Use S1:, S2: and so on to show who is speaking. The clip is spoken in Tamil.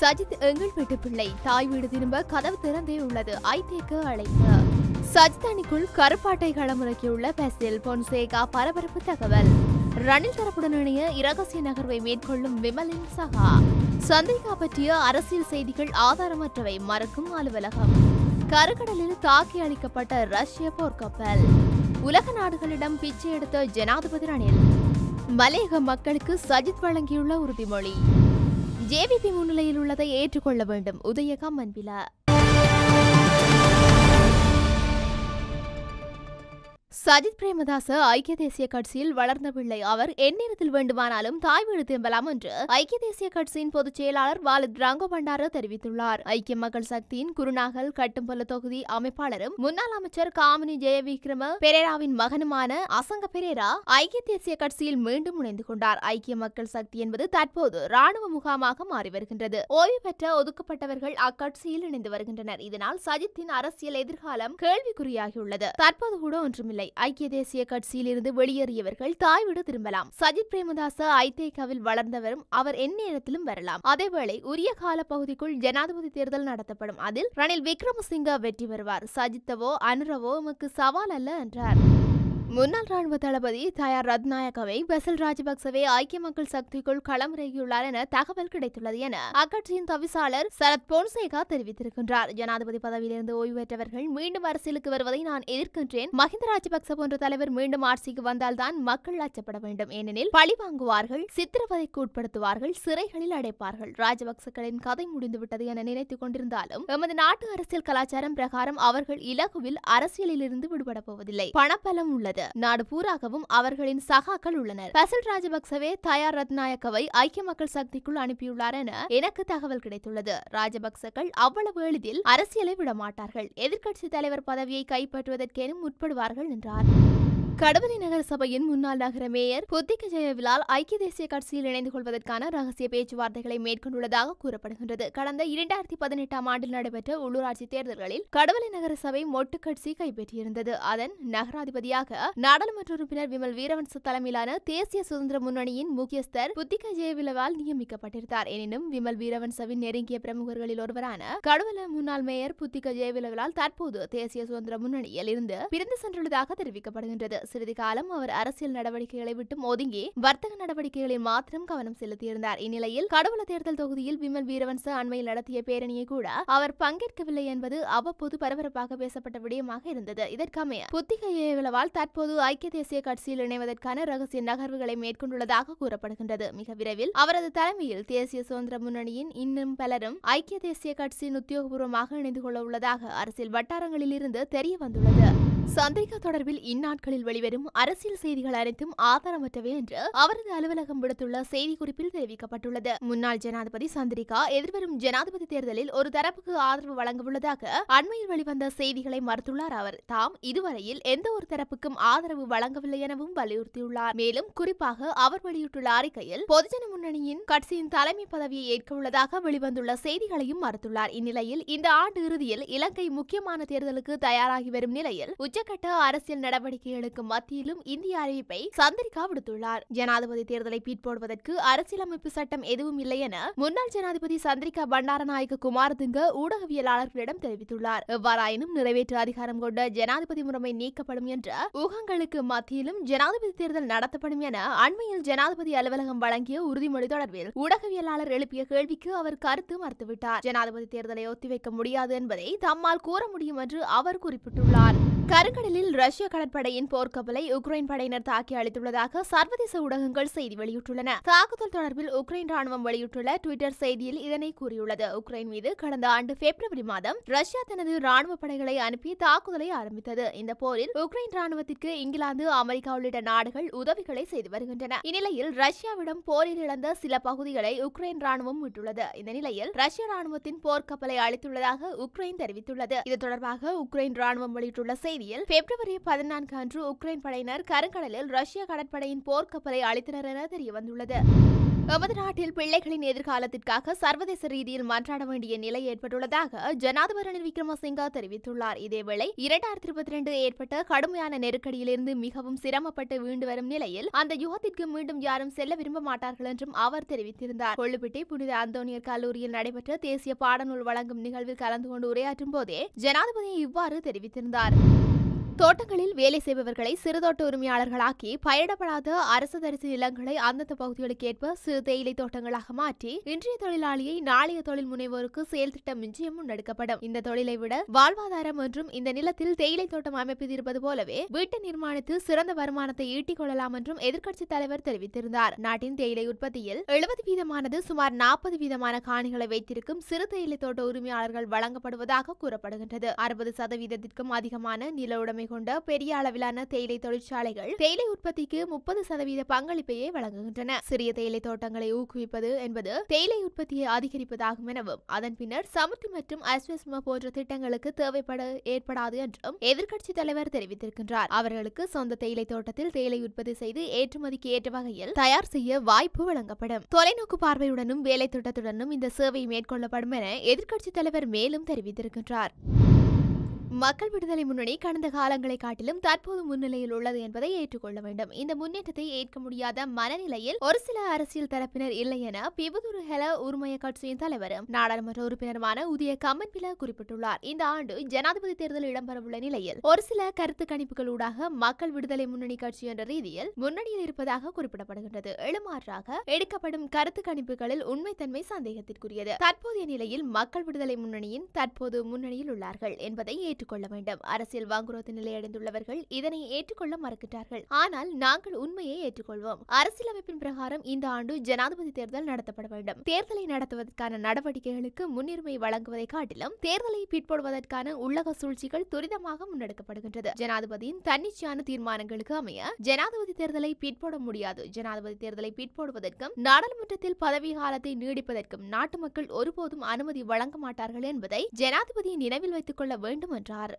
S1: சஜித் எங்கள் வீட்டு பிள்ளை தாய் வீடு திரும்ப கதவு திறந்தே உள்ளது ஐதேக்கு அழைப்பு சஜித் அணிக்குள் கருப்பாட்டை களமுறக்கியுள்ள பெசில் பொன்சேகா பரபரப்பு தகவல் ரணில் தரப்புடன் இணைய இரகசிய நகர்வை மேற்கொள்ளும் விமலின் சகா சந்திரிகா பற்றிய அரசியல் செய்திகள் ஆதாரமற்றவை மறக்கும் அலுவலகம் கருக்கடலில் தாக்கி அளிக்கப்பட்ட ரஷ்ய போர்க்கப்பல் உலக நாடுகளிடம் பிச்சை எடுத்த ஜனாதிபதி ரணில் மலையக மக்களுக்கு சஜித் வழங்கியுள்ள உறுதிமொழி ஜேவிபி முன்னிலையில் உள்ளதை ஏற்றுக்கொள்ள வேண்டும் உதய கம்மன்பில சஜித் பிரேமதாச ஐக்கிய தேசிய கட்சியில் வளர்ந்த பிள்ளை அவர் எந்நேரத்தில் வேண்டுமானாலும் தாய் வீடு திரும்பலாம் என்று ஐக்கிய தேசிய கட்சியின் பொதுச் செயலாளர் வாலத் ராங்கோ பண்டார தெரிவித்துள்ளார் ஐக்கிய மக்கள் சக்தியின் குருநாகல் கட்டும்பொல தொகுதி அமைப்பாளரும் முன்னாள் அமைச்சர் காமினி ஜெயவிக்ரம பெரேராவின் மகனுமான அசங்க பெரேரா ஐக்கிய தேசிய கட்சியில் மீண்டும் இணைந்து கொண்டார் ஐக்கிய மக்கள் சக்தி என்பது தற்போது ராணுவ முகாமாக மாறி வருகின்றது ஓய்வு பெற்ற ஒதுக்கப்பட்டவர்கள் அக்கட்சியில் இணைந்து வருகின்றனர் இதனால் சஜித்தின் அரசியல் எதிர்காலம் கேள்விக்குறியாகியுள்ளது தற்போது கூட ஒன்றுமில்லை ஐக்கிய தேசிய கட்சியில் இருந்து வெளியேறியவர்கள் தாய் விடு திரும்பலாம் சஜித் பிரேமதாச ஐதேகாவில் வளர்ந்தவரும் அவர் எந்நேரத்திலும் வரலாம் அதேவேளை உரிய கால பகுதிக்குள் ஜனாதிபதி தேர்தல் நடத்தப்படும் அதில் ரணில் விக்ரமசிங்க வெற்றி பெறுவார் சஜித்தவோ அனுரவோ உமக்கு சவால் அல்ல என்றார் முன்னாள் ராணுவ தளபதி தயார் ரத்நாயகவை பெசல் ராஜபக்சவே ஐக்கிய மக்கள் சக்திக்குள் களமிறங்கியுள்ளார் என தகவல் கிடைத்துள்ளது என அக்கட்சியின் தவிசாளர் சரத் பொன்சேகா தெரிவித்திருக்கின்றார் ஜனாதிபதி பதவியிலிருந்து ஓய்வு மீண்டும் அரசியலுக்கு வருவதை நான் எதிர்க்கின்றேன் மஹிந்த ராஜபக்ச போன்ற தலைவர் மீண்டும் ஆட்சிக்கு வந்தால்தான் மக்கள் அச்சப்பட வேண்டும் ஏனெனில் பழி வாங்குவார்கள் சித்திரவதைக்கு உட்படுத்துவார்கள் சிறைகளில் அடைப்பார்கள் ராஜபக்சக்களின் கதை முடிந்துவிட்டது என நினைத்துக் கொண்டிருந்தாலும் எமது நாட்டு அரசியல் கலாச்சாரம் பிரகாரம் அவர்கள் இலகுவில் அரசியலிலிருந்து விடுபடப் போவதில்லை பணபலம் உள்ளது உள்ளது நாடு பூராகவும் அவர்களின் சகாக்கள் உள்ளனர் பசல் ராஜபக்சவே தயார் ரத்நாயக்கவை ஐக்கிய மக்கள் சக்திக்குள் அனுப்பியுள்ளார் என எனக்கு தகவல் கிடைத்துள்ளது ராஜபக்சக்கள் அவ்வளவு எளிதில் அரசியலை விடமாட்டார்கள் எதிர்க்கட்சி தலைவர் பதவியை கைப்பற்றுவதற்கேனும் முற்படுவார்கள் என்றார் கடவுளை நகர சபையின் முன்னாள் நகர மேயர் புத்திக ஜெயவிலால் ஐக்கிய தேசிய கட்சியில் இணைந்து கொள்வதற்கான ரகசிய பேச்சுவார்த்தைகளை மேற்கொண்டுள்ளதாக கூறப்படுகின்றது கடந்த இரண்டாயிரத்தி பதினெட்டாம் ஆண்டில் நடைபெற்ற உள்ளூராட்சி தேர்தல்களில் கடவுளை நகர சபை மொட்டு கட்சி கைப்பற்றியிருந்தது அதன் நகராதிபதியாக நாடாளுமன்ற உறுப்பினர் விமல் வீரவன்ச தலைமையிலான தேசிய சுதந்திர முன்னணியின் முக்கியஸ்தர் புத்திக ஜெயவிலவால் நியமிக்கப்பட்டிருந்தார் எனினும் விமல் வீரவன்சவின் நெருங்கிய பிரமுகர்களில் ஒருவரான கடவுள முன்னாள் மேயர் புத்திக ஜெயவிலவால் தற்போது தேசிய சுதந்திர முன்னணியில் இருந்து பிரிந்து சென்றுள்ளதாக தெரிவிக்கப்படுகின்றது சிறிது காலம் அவர் அரசியல் நடவடிக்கைகளை விட்டு ஒதுங்கி வர்த்தக நடவடிக்கைகளில் மாத்திரம் கவனம் செலுத்தியிருந்தார் இந்நிலையில் கடவுள தேர்தல் தொகுதியில் விமல் வீரவன்ச அண்மையில் நடத்திய பேரணியை கூட அவர் பங்கேற்கவில்லை என்பது அவ்வப்போது பரபரப்பாக பேசப்பட்ட விடயமாக இருந்தது இதற்கமைய புத்திகையளவால் தற்போது ஐக்கிய தேசிய கட்சியில் இணைவதற்கான ரகசிய நகர்வுகளை மேற்கொண்டுள்ளதாக கூறப்படுகின்றது மிக விரைவில் அவரது தலைமையில் தேசிய சுதந்திர முன்னணியின் இன்னும் பலரும் ஐக்கிய தேசிய கட்சியின் உத்தியோகபூர்வமாக இணைந்து கொள்ள உள்ளதாக அரசியல் வட்டாரங்களில் இருந்து தெரிய வந்துள்ளது சந்திரிகா தொடர்பில் இந்நாட்களில் வெளிவரும் அரசியல் செய்திகள் அனைத்தும் ஆதாரமற்றவை என்று அவரது அலுவலகம் விடுத்துள்ள செய்திக்குறிப்பில் தெரிவிக்கப்பட்டுள்ளது முன்னாள் ஜனாதிபதி சந்திரிகா எதிர்வரும் ஜனாதிபதி தேர்தலில் ஒரு தரப்புக்கு ஆதரவு வழங்கவுள்ளதாக அண்மையில் வெளிவந்த செய்திகளை மறுத்துள்ளார் அவர் தாம் இதுவரையில் எந்த ஒரு தரப்புக்கும் ஆதரவு வழங்கவில்லை எனவும் வலியுறுத்தியுள்ளார் மேலும் குறிப்பாக அவர் வெளியிட்டுள்ள அறிக்கையில் பொதுஜன முன்னணியின் கட்சியின் தலைமை பதவியை ஏற்க உள்ளதாக வெளிவந்துள்ள செய்திகளையும் மறுத்துள்ளார் இந்நிலையில் இந்த ஆண்டு இறுதியில் இலங்கை முக்கியமான தேர்தலுக்கு தயாராகி வரும் நிலையில் உச்ச உச்சகட்ட அரசியல் நடவடிக்கைகளுக்கு மத்தியிலும் இந்திய அறிவிப்பை சந்திரிகா விடுத்துள்ளார் ஜனாதிபதி தேர்தலை பீட்போடுவதற்கு அரசியலமைப்பு சட்டம் எதுவும் இல்லை என முன்னாள் ஜனாதிபதி சந்திரிகா பண்டாரநாயக குமாரதுங்க ஊடகவியலாளர்களிடம் தெரிவித்துள்ளார் எவ்வாறாயினும் நிறைவேற்று அதிகாரம் கொண்ட ஜனாதிபதி முறைமை நீக்கப்படும் என்ற ஊகங்களுக்கு மத்தியிலும் ஜனாதிபதி தேர்தல் நடத்தப்படும் என அண்மையில் ஜனாதிபதி அலுவலகம் வழங்கிய உறுதிமொழி தொடர்பில் ஊடகவியலாளர் எழுப்பிய கேள்விக்கு அவர் கருத்து மறுத்துவிட்டார் ஜனாதிபதி தேர்தலை ஒத்திவைக்க முடியாது என்பதை தம்மால் கூற முடியும் என்று அவர் குறிப்பிட்டுள்ளார் கருக்கடலில் ரஷ்ய கடற்படையின் போர்க்கப்பலை உக்ரைன் படையினர் தாக்கி அளித்துள்ளதாக சர்வதேச ஊடகங்கள் செய்தி வெளியிட்டுள்ளன தாக்குதல் தொடர்பில் உக்ரைன் ராணுவம் வெளியிட்டுள்ள டுவிட்டர் செய்தியில் இதனை கூறியுள்ளது உக்ரைன் மீது கடந்த ஆண்டு பிப்ரவரி மாதம் ரஷ்யா தனது ராணுவ படைகளை அனுப்பி தாக்குதலை ஆரம்பித்தது இந்த போரில் உக்ரைன் ராணுவத்திற்கு இங்கிலாந்து அமெரிக்கா உள்ளிட்ட நாடுகள் உதவிகளை செய்து வருகின்றன இந்நிலையில் ரஷ்யாவிடம் போரில் இழந்த சில பகுதிகளை உக்ரைன் ராணுவம் விட்டுள்ளது இந்த நிலையில் ரஷ்ய ராணுவத்தின் போர்க்கப்பலை அளித்துள்ளதாக உக்ரைன் தெரிவித்துள்ளது இது தொடர்பாக உக்ரைன் ராணுவம் வெளியிட்டுள்ள செய்தியில் நிலையில் பிப்ரவரி பதினான்கு அன்று உக்ரைன் படையினர் கருங்கடலில் ரஷ்ய கடற்படையின் போர்க்கப்பலை அளித்தனர் என தெரியவந்துள்ளது எமது நாட்டில் பிள்ளைகளின் எதிர்காலத்திற்காக சர்வதேச ரீதியில் மன்றாட வேண்டிய நிலை ஏற்பட்டுள்ளதாக ஜனாதிபதி ரணில் விக்ரமசிங்கா தெரிவித்துள்ளார் இதேவேளை இரண்டாயிரத்தி இருபத்தி ரெண்டு ஏற்பட்ட கடுமையான நெருக்கடியிலிருந்து மிகவும் சிரமப்பட்டு வீண்டு வரும் நிலையில் அந்த யுகத்திற்கு மீண்டும் யாரும் செல்ல விரும்ப மாட்டார்கள் என்றும் அவர் தெரிவித்திருந்தார் கொள்ளுப்பிட்டி புனித அந்தோனியர் கல்லூரியில் நடைபெற்ற தேசிய பாடநூல் வழங்கும் நிகழ்வில் கலந்து கொண்டு உரையாற்றும் போதே ஜனாதிபதி இவ்வாறு தெரிவித்திருந்தார் தோட்டங்களில் வேலை செய்பவர்களை சிறுதோட்ட உரிமையாளர்களாக்கி பயிரிடப்படாத அரசு தரிசு நிலங்களை அந்தந்த பகுதிகளுக்கு ஏற்ப சிறு தேயிலை தோட்டங்களாக மாற்றி இன்றைய தொழிலாளியை நாளைய தொழில் முனைவோருக்கு செயல் திட்டம் இன்றியும் முன்னெடுக்கப்படும் இந்த தொழிலை விட வாழ்வாதாரம் என்றும் இந்த நிலத்தில் தேயிலை தோட்டம் அமைப்பது இருப்பது போலவே வீட்டு நிர்மாணத்தில் சிறந்த வருமானத்தை ஈட்டிக் கொள்ளலாம் என்றும் எதிர்க்கட்சித் தலைவர் தெரிவித்திருந்தார் நாட்டின் தேயிலை உற்பத்தியில் எழுபது வீதமானது சுமார் நாற்பது வீதமான காணிகளை வைத்திருக்கும் சிறு தேயிலை தோட்ட உரிமையாளர்கள் வழங்கப்படுவதாக கூறப்படுகின்றது அறுபது சதவீதத்திற்கும் அதிகமான நில உடைமை தன்மை கொண்ட பெரிய அளவிலான தேயிலை தொழிற்சாலைகள் தேயிலை உற்பத்திக்கு முப்பது சதவீத பங்களிப்பையே வழங்குகின்றன சிறிய தேயிலை தோட்டங்களை ஊக்குவிப்பது என்பது தேயிலை உற்பத்தியை அதிகரிப்பதாகும் எனவும் அதன் பின்னர் சமுத்தி மற்றும் அஸ்வஸ்மா போன்ற திட்டங்களுக்கு தேவைப்பட ஏற்படாது என்றும் எதிர்க்கட்சி தலைவர் தெரிவித்திருக்கின்றார் அவர்களுக்கு சொந்த தேயிலை தோட்டத்தில் தேயிலை உற்பத்தி செய்து ஏற்றுமதிக்கு ஏற்ற வகையில் தயார் செய்ய வாய்ப்பு வழங்கப்படும் தொலைநோக்கு பார்வையுடனும் வேலை திட்டத்துடனும் இந்த சேவை மேற்கொள்ளப்படும் என எதிர்க்கட்சி தலைவர் மேலும் தெரிவித்திருக்கின்றார் மக்கள் விடுதலை முன்னணி கடந்த காலங்களை காட்டிலும் தற்போது முன்னிலையில் உள்ளது என்பதை ஏற்றுக்கொள்ள வேண்டும் இந்த முன்னேற்றத்தை ஏற்க முடியாத மனநிலையில் ஒரு சில அரசியல் தரப்பினர் இல்லை என பிபதுரு ஹெல உரிமைய கட்சியின் தலைவரும் நாடாளுமன்ற உறுப்பினருமான உதய கம்மன்பில குறிப்பிட்டுள்ளார் இந்த ஆண்டு ஜனாதிபதி தேர்தல் இடம்பெறவுள்ள நிலையில் ஒரு சில கருத்து கணிப்புகளூடாக மக்கள் விடுதலை முன்னணி கட்சி என்ற ரீதியில் முன்னணியில் இருப்பதாக குறிப்பிடப்படுகின்றது எழுமாறாக எடுக்கப்படும் கருத்து கணிப்புகளில் உண்மைத்தன்மை சந்தேகத்திற்குரியது தற்போதைய நிலையில் மக்கள் விடுதலை முன்னணியின் தற்போது முன்னணியில் உள்ளார்கள் என்பதை ஏற்று ஏற்றுக்கொள்ள வேண்டும் அரசியல் வாங்குரோத்து நிலையடைந்துள்ளவர்கள் இதனை ஏற்றுக்கொள்ள மறுக்கிறார்கள் ஆனால் நாங்கள் உண்மையை ஏற்றுக்கொள்வோம் அரசியலமைப்பின் பிரகாரம் இந்த ஆண்டு ஜனாதிபதி தேர்தல் நடத்தப்பட வேண்டும் தேர்தலை நடத்துவதற்கான நடவடிக்கைகளுக்கு முன்னுரிமை வழங்குவதை காட்டிலும் தேர்தலை பிற்படுவதற்கான உள்ளக சூழ்ச்சிகள் துரிதமாக முன்னெடுக்கப்படுகின்றது ஜனாதிபதியின் தன்னிச்சையான தீர்மானங்களுக்கு அமைய ஜனாதிபதி தேர்தலை பிற்போட முடியாது ஜனாதிபதி தேர்தலை பிற்போடுவதற்கும் நாடாளுமன்றத்தில் பதவிகாலத்தை நீடிப்பதற்கும் நாட்டு மக்கள் ஒருபோதும் அனுமதி வழங்க மாட்டார்கள் என்பதை ஜனாதிபதியின் நினைவில் வைத்துக் கொள்ள வேண்டும் என்றார்